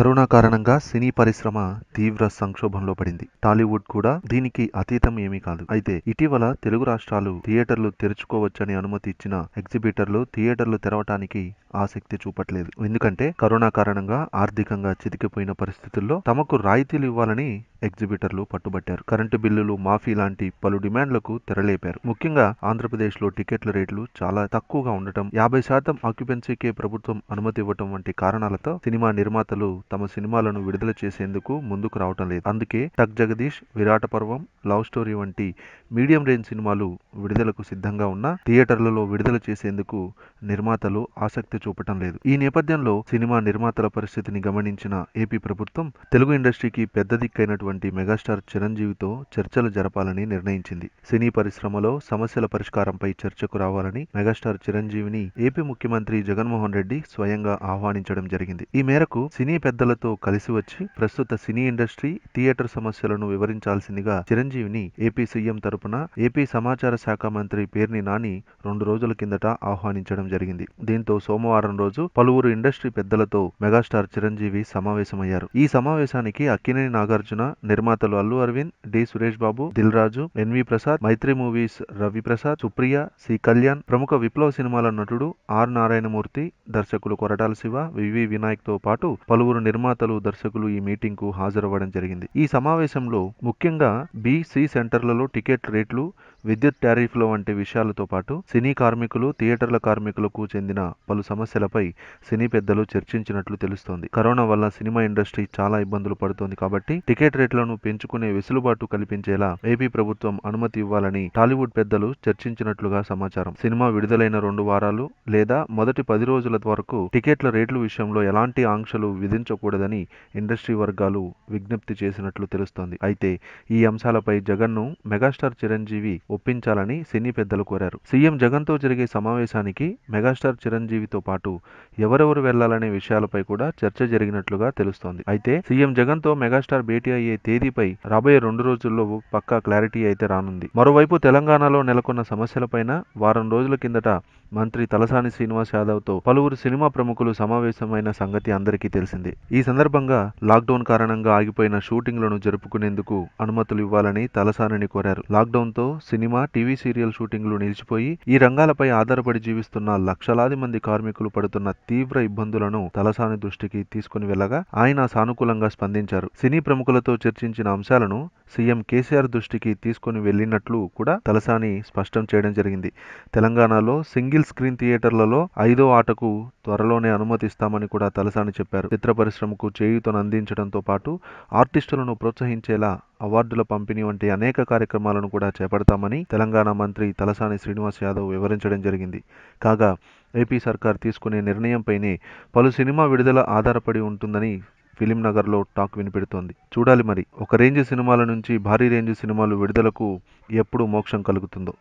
corona కారణంగా సినీ పరిశ్రమ తీవ్ర సంక్షోభంలో పడింది టాలీవుడ్ కూడా దీనికి అతీతం ఏమీ కాదు అయితే ఇటీవల తెలుగు రాష్ట్రాలు థియేటర్లు తెరుచుకోవచ్చని అనుమతి ఇచ్చిన ఎగ్జిబిటర్లు థియేటర్లు తెరవటానికి ఆసక్తి చూపట్లేదు ఎందుకంటే కరోనా కారణంగా ఆర్థికంగా చితికిపోయిన పరిస్థితుల్లో తమకు రాయితీలు ఇవ్వాలని ఎగ్జిబిటర్లు పట్టుబట్టారు కరెంటు బిల్లులు మాఫీ లాంటి పలు డిమాండ్లకు తెరలేపారు ముఖ్యంగా ఆంధ్రప్రదేశ్లో టికెట్ల రేట్లు చాలా తక్కువగా ఉండటం యాభై శాతం ఆక్యుపెన్సీకే ప్రభుత్వం అనుమతి ఇవ్వటం వంటి కారణాలతో సినిమా నిర్మాతలు తమ సినిమాలను విడుదల చేసేందుకు ముందుకు రావటం లేదు అందుకే టక్ జగదీష్ విరాట పర్వం లవ్ స్టోరీ వంటి మీడియం రేంజ్ సినిమాలు విడుదలకు సిద్ధంగా ఉన్న థియేటర్లలో విడుదల చేసేందుకు నిర్మాతలు ఆసక్తి చూపటం లేదు ఈ నేపథ్యంలో సినిమా నిర్మాతల పరిస్థితిని గమనించిన ఏపీ ప్రభుత్వం తెలుగు ఇండస్ట్రీకి పెద్ద దిక్కైనటువంటి మెగాస్టార్ చిరంజీవితో చర్చలు జరపాలని నిర్ణయించింది సినీ పరిశ్రమలో సమస్యల పరిష్కారంపై చర్చకు రావాలని మెగాస్టార్ చిరంజీవిని ఏపీ ముఖ్యమంత్రి జగన్మోహన్ రెడ్డి స్వయంగా ఆహ్వానించడం జరిగింది ఈ మేరకు సినీ పెద్ద పెద్దలతో కలిసి వచ్చి ప్రస్తుత సినీ ఇండస్ట్రీ థియేటర్ సమస్యలను వివరించాల్సిందిగా చిరంజీవిని ఏపీ సీఎం తరపున ఏపీ సమాచార శాఖ మంత్రి పేర్ని నాని రెండు రోజుల కిందట ఆహ్వానించడం జరిగింది దీంతో సోమవారం రోజు పలువురు ఇండస్ట్రీ పెద్దలతో మెగాస్టార్ చిరంజీవి సమావేశమయ్యారు ఈ సమావేశానికి అక్కినేని నాగార్జున నిర్మాతలు Allu Aravind D Suresh Babu Dil Raju NV Prasad Mythri movies Ravi Prasad Supriya C Kalyan ప్రముఖ విప్లవ సినిమాల నటుడు ఆర్ నారాయణమూర్తి దర్శకులు కొరటాల శివ వివి వినాయక్ తో పాటు పలువురు నిర్మాతలు దర్శకులు ఈ మీటింగ్ కు హాజరవ్వడం జరిగింది ఈ సమావేశంలో ముఖ్యంగా బి సి సెంటర్లలో టికెట్ రేట్లు విద్యుత్ టారిఫ్ల వంటి విషయాలతో పాటు సినీ కార్మికులు థియేటర్ల కార్మికులకు చెందిన పలు సమస్యలపై సినీ పెద్దలు చర్చించినట్లు తెలుస్తోంది కరోనా వల్ల సినిమా ఇండస్ట్రీ చాలా ఇబ్బందులు పడుతోంది కాబట్టి టికెట్ రేట్లను పెంచుకునే వెసులుబాటు కల్పించేలా ఏపీ ప్రభుత్వం అనుమతి ఇవ్వాలని టాలీవుడ్ పెద్దలు చర్చించినట్లుగా సమాచారం సినిమా విడుదలైన రెండు వారాలు లేదా మొదటి పది రోజుల వరకు టికెట్ల రేట్ల విషయంలో ఎలాంటి ఆంక్షలు విధించకూడదని ఇండస్ట్రీ వర్గాలు విజ్ఞప్తి చేసినట్లు తెలుస్తోంది అయితే ఈ అంశాలపై జగన్ను మెగాస్టార్ చిరంజీవి ఒప్పించాలని సినీ పెద్దలు కోరారు సీఎం జగన్తో జరిగే సమావేశానికి మెగాస్టార్ చిరంజీవితో పాటు ఎవరెవరు వెళ్లాలనే విషయాలపై కూడా చర్చ జరిగినట్లుగా తెలుస్తోంది అయితే సీఎం జగన్తో మెగాస్టార్ భేటీ అయ్యే తేదీపై రాబోయే రెండు రోజుల్లో పక్కా క్లారిటీ అయితే రానుంది మరోవైపు తెలంగాణలో నెలకొన్న సమస్యలపైన వారం రోజుల కిందట మంత్రి తలసాని శ్రీనివాస్ యాదవ్తో పలువురు సినిమా ప్రముఖులు సమావేశమైన సంగతి అందరికీ తెలిసిందే ఈ సందర్భంగా లాక్డౌన్ కారణంగా ఆగిపోయిన షూటింగ్లను జరుపుకునేందుకు అనుమతులు ఇవ్వాలని తలసానిని కోరారు లాక్డౌన్తో సినీ సినిమా టీవీ సీరియల్ షూటింగ్లు నిలిచిపోయి ఈ రంగాలపై ఆధారపడి జీవిస్తున్న లక్షలాది మంది కార్మికులు పడుతున్న తీవ్ర ఇబ్బందులను తలసాని దృష్టికి తీసుకుని వెళ్లగా ఆయన సానుకూలంగా స్పందించారు సినీ ప్రముఖులతో చర్చించిన అంశాలను సీఎం కేసీఆర్ దృష్టికి తీసుకుని వెళ్ళినట్లు కూడా తలసాని స్పష్టం చేయడం జరిగింది తెలంగాణలో సింగిల్ స్క్రీన్ థియేటర్లలో ఐదో ఆటకు త్వరలోనే అనుమతిస్తామని కూడా తలసాని చెప్పారు చిత్ర పరిశ్రమకు చేయూతను అందించడంతో పాటు ఆర్టిస్టులను ప్రోత్సహించేలా అవార్డుల పంపిణీ వంటి అనేక కార్యక్రమాలను కూడా చేపడతామని తెలంగాణ మంత్రి తలసాని శ్రీనివాస్ యాదవ్ వివరించడం జరిగింది కాగా ఏపీ సర్కార్ తీసుకునే నిర్ణయంపైనే పలు సినిమా విడుదల ఆధారపడి ఉంటుందని ఫిలిం నగర్లో టాక్ వినిపెడుతోంది చూడాలి మరి ఒక రేంజ్ సినిమాల నుంచి భారీ రేంజ్ సినిమాలు విడుదలకు ఎప్పుడు మోక్షం కలుగుతుందో